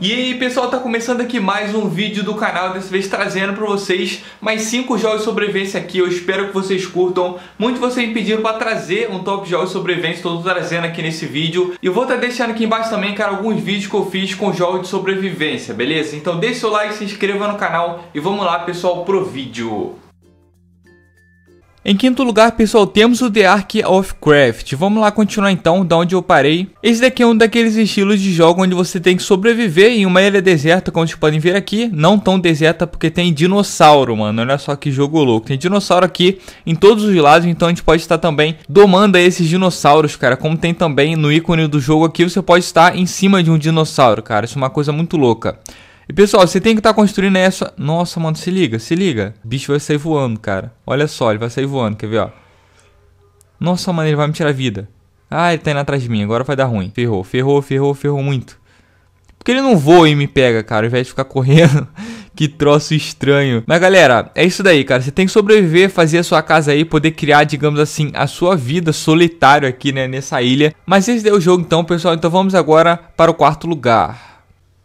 E aí pessoal, tá começando aqui mais um vídeo do canal, dessa vez trazendo pra vocês mais 5 jogos de sobrevivência aqui, eu espero que vocês curtam. Muito vocês me pediram pra trazer um top jogos de sobrevivência, tô trazendo aqui nesse vídeo. E eu vou estar tá deixando aqui embaixo também, cara, alguns vídeos que eu fiz com jogos de sobrevivência, beleza? Então deixa o like, se inscreva no canal e vamos lá pessoal pro vídeo. Em quinto lugar, pessoal, temos o The Ark of Craft. Vamos lá continuar então da onde eu parei. Esse daqui é um daqueles estilos de jogo onde você tem que sobreviver em uma ilha deserta, como vocês podem ver aqui. Não tão deserta porque tem dinossauro, mano. Olha só que jogo louco. Tem dinossauro aqui em todos os lados, então a gente pode estar também domando esses dinossauros, cara. Como tem também no ícone do jogo aqui, você pode estar em cima de um dinossauro, cara. Isso é uma coisa muito louca. E pessoal, você tem que estar tá construindo essa. Nossa, mano, se liga, se liga. O bicho vai sair voando, cara. Olha só, ele vai sair voando, quer ver, ó. Nossa, mano, ele vai me tirar a vida. Ah, ele tá indo atrás de mim, agora vai dar ruim. Ferrou, ferrou, ferrou, ferrou muito. Porque ele não voa e me pega, cara, ao invés de ficar correndo. Que troço estranho. Mas galera, é isso daí, cara. Você tem que sobreviver, fazer a sua casa aí, poder criar, digamos assim, a sua vida solitário aqui, né, nessa ilha. Mas esse é o jogo então, pessoal. Então vamos agora para o quarto lugar.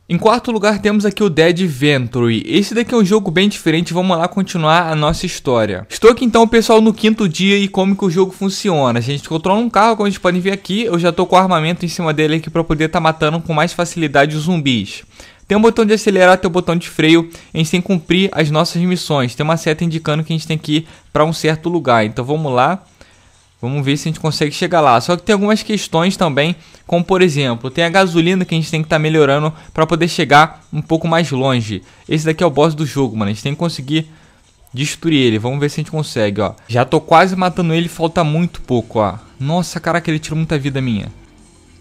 Em quarto lugar temos aqui o Dead Ventry. Esse daqui é um jogo bem diferente, vamos lá continuar a nossa história. Estou aqui então, pessoal, no quinto dia e como que o jogo funciona. A gente controla um carro, como vocês podem ver aqui, eu já estou com o armamento em cima dele aqui para poder estar tá matando com mais facilidade os zumbis. Tem um botão de acelerar, tem um botão de freio, a gente tem que cumprir as nossas missões. Tem uma seta indicando que a gente tem que ir para um certo lugar, então vamos lá. Vamos ver se a gente consegue chegar lá. Só que tem algumas questões também, como por exemplo, tem a gasolina que a gente tem que estar tá melhorando para poder chegar um pouco mais longe. Esse daqui é o boss do jogo, mano. A gente tem que conseguir destruir ele. Vamos ver se a gente consegue, ó. Já tô quase matando ele, falta muito pouco, ó. Nossa, caraca, ele tirou muita vida minha.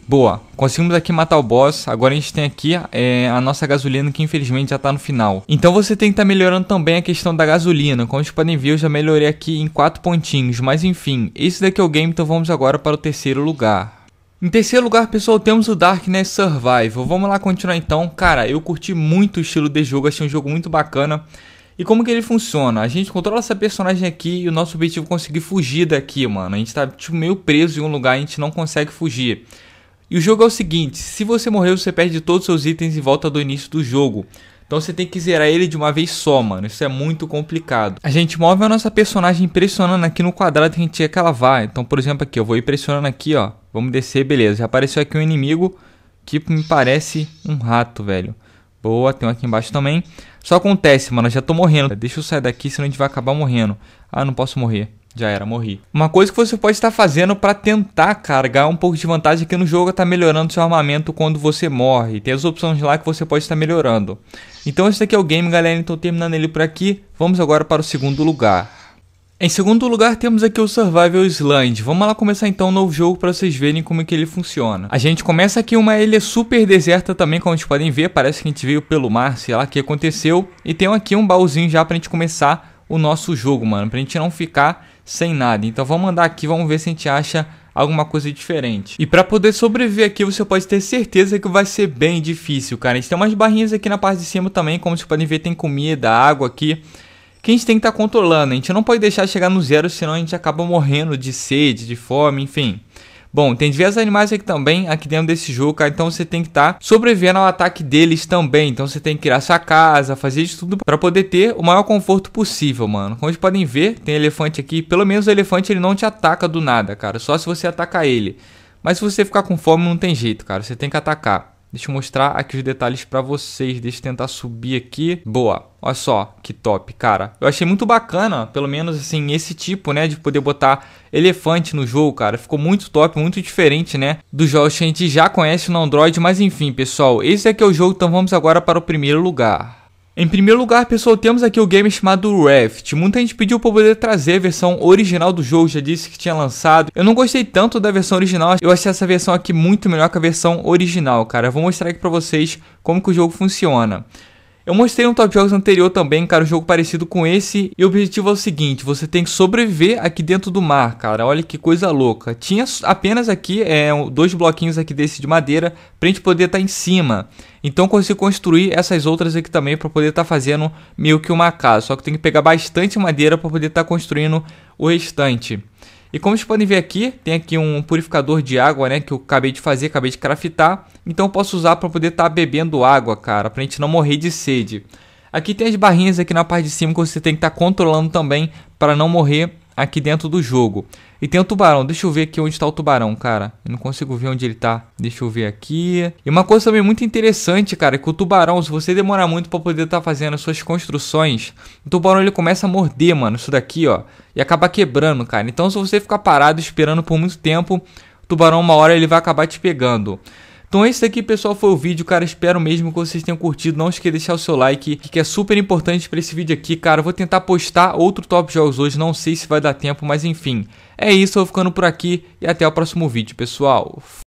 Boa, conseguimos aqui matar o boss, agora a gente tem aqui é, a nossa gasolina que infelizmente já tá no final. Então você tem que estar tá melhorando também a questão da gasolina, como vocês podem ver eu já melhorei aqui em 4 pontinhos, mas enfim, esse daqui é o game, então vamos agora para o terceiro lugar. Em terceiro lugar, pessoal, temos o Darkness Survival. Vamos lá continuar então. Cara, eu curti muito o estilo de jogo, achei um jogo muito bacana. E como que ele funciona? A gente controla essa personagem aqui e o nosso objetivo é conseguir fugir daqui, mano. A gente tá tipo, meio preso em um lugar, a gente não consegue fugir. E o jogo é o seguinte: se você morrer, você perde todos os seus itens e volta do início do jogo. Então você tem que zerar ele de uma vez só, mano. Isso é muito complicado. A gente move a nossa personagem pressionando aqui no quadrado que a gente quer que ela vá. Então, por exemplo, aqui, eu vou ir pressionando aqui, ó. Vamos descer, beleza. Já apareceu aqui um inimigo que me parece um rato, velho. Boa, tem um aqui embaixo também. Só acontece, mano, eu já tô morrendo. Deixa eu sair daqui, senão a gente vai acabar morrendo. Ah, não posso morrer. Já era, morri. Uma coisa que você pode estar fazendo para tentar carregar um pouco de vantagem aqui é no jogo é tá melhorando seu armamento quando você morre. Tem as opções lá que você pode estar melhorando. Então esse daqui é o game, galera. Então terminando ele por aqui, vamos agora para o segundo lugar. Em segundo lugar, temos aqui o Survival Island. Vamos lá começar então um novo jogo para vocês verem como é que ele funciona. A gente começa aqui uma ilha super deserta também, como vocês podem ver. Parece que a gente veio pelo mar, sei lá o que aconteceu. E tem aqui um baúzinho já para a gente começar o nosso jogo, mano. Pra gente não ficar sem nada. Então vamos andar aqui, vamos ver se a gente acha alguma coisa diferente. E para poder sobreviver aqui, você pode ter certeza que vai ser bem difícil, cara. A gente tem umas barrinhas aqui na parte de cima também, como vocês podem ver, tem comida, água aqui. Que a gente tem que estar tá controlando. A gente não pode deixar chegar no zero, senão a gente acaba morrendo de sede, de fome, enfim. Bom, tem diversos animais aqui também, aqui dentro desse jogo, cara, então você tem que estar tá sobrevivendo ao ataque deles também. Então você tem que criar sua casa, fazer de tudo para poder ter o maior conforto possível, mano. Como vocês podem ver, tem elefante aqui. Pelo menos o elefante ele não te ataca do nada, cara. Só se você atacar ele. Mas se você ficar com fome, não tem jeito, cara. Você tem que atacar. Deixa eu mostrar aqui os detalhes para vocês. Deixa eu tentar subir aqui. Boa. Olha só que top, cara. Eu achei muito bacana, pelo menos assim, esse tipo, né, de poder botar elefante no jogo, cara. Ficou muito top, muito diferente, né, do jogo que a gente já conhece no Android. Mas enfim, pessoal, esse aqui é o jogo, então vamos agora para o primeiro lugar. Em primeiro lugar, pessoal, temos aqui o game chamado Raft. Muita gente pediu para poder trazer a versão original do jogo, já disse que tinha lançado. Eu não gostei tanto da versão original, eu achei essa versão aqui muito melhor que a versão original, cara. Eu vou mostrar aqui para vocês como que o jogo funciona. Eu mostrei um Top Jogos anterior também, cara, um jogo parecido com esse. E o objetivo é o seguinte: você tem que sobreviver aqui dentro do mar, cara. Olha que coisa louca. Tinha apenas aqui é, dois bloquinhos aqui desse de madeira pra gente poder estar tá em cima. Então consegui construir essas outras aqui também para poder estar tá fazendo meio que uma casa. Só que tem que pegar bastante madeira para poder estar tá construindo o restante. E como vocês podem ver aqui, tem aqui um purificador de água, né, que eu acabei de fazer, acabei de craftar. Então eu posso usar para poder estar tá bebendo água, cara, pra gente não morrer de sede. Aqui tem as barrinhas aqui na parte de cima que você tem que estar tá controlando também para não morrer aqui dentro do jogo. E tem o tubarão. Deixa eu ver aqui onde está o tubarão, cara. Eu não consigo ver onde ele está. Deixa eu ver aqui. E uma coisa também muito interessante, cara, é que o tubarão, se você demorar muito para poder estar tá fazendo as suas construções, o tubarão ele começa a morder, mano, isso daqui, ó, e acaba quebrando, cara. Então, se você ficar parado esperando por muito tempo, o tubarão uma hora ele vai acabar te pegando. Então é isso daqui, pessoal, foi o vídeo, cara. Espero mesmo que vocês tenham curtido. Não esqueça de deixar o seu like, que é super importante para esse vídeo aqui, cara. vou tentar postar outro Top Jogos hoje, não sei se vai dar tempo, mas enfim. É isso, eu vou ficando por aqui e até o próximo vídeo, pessoal.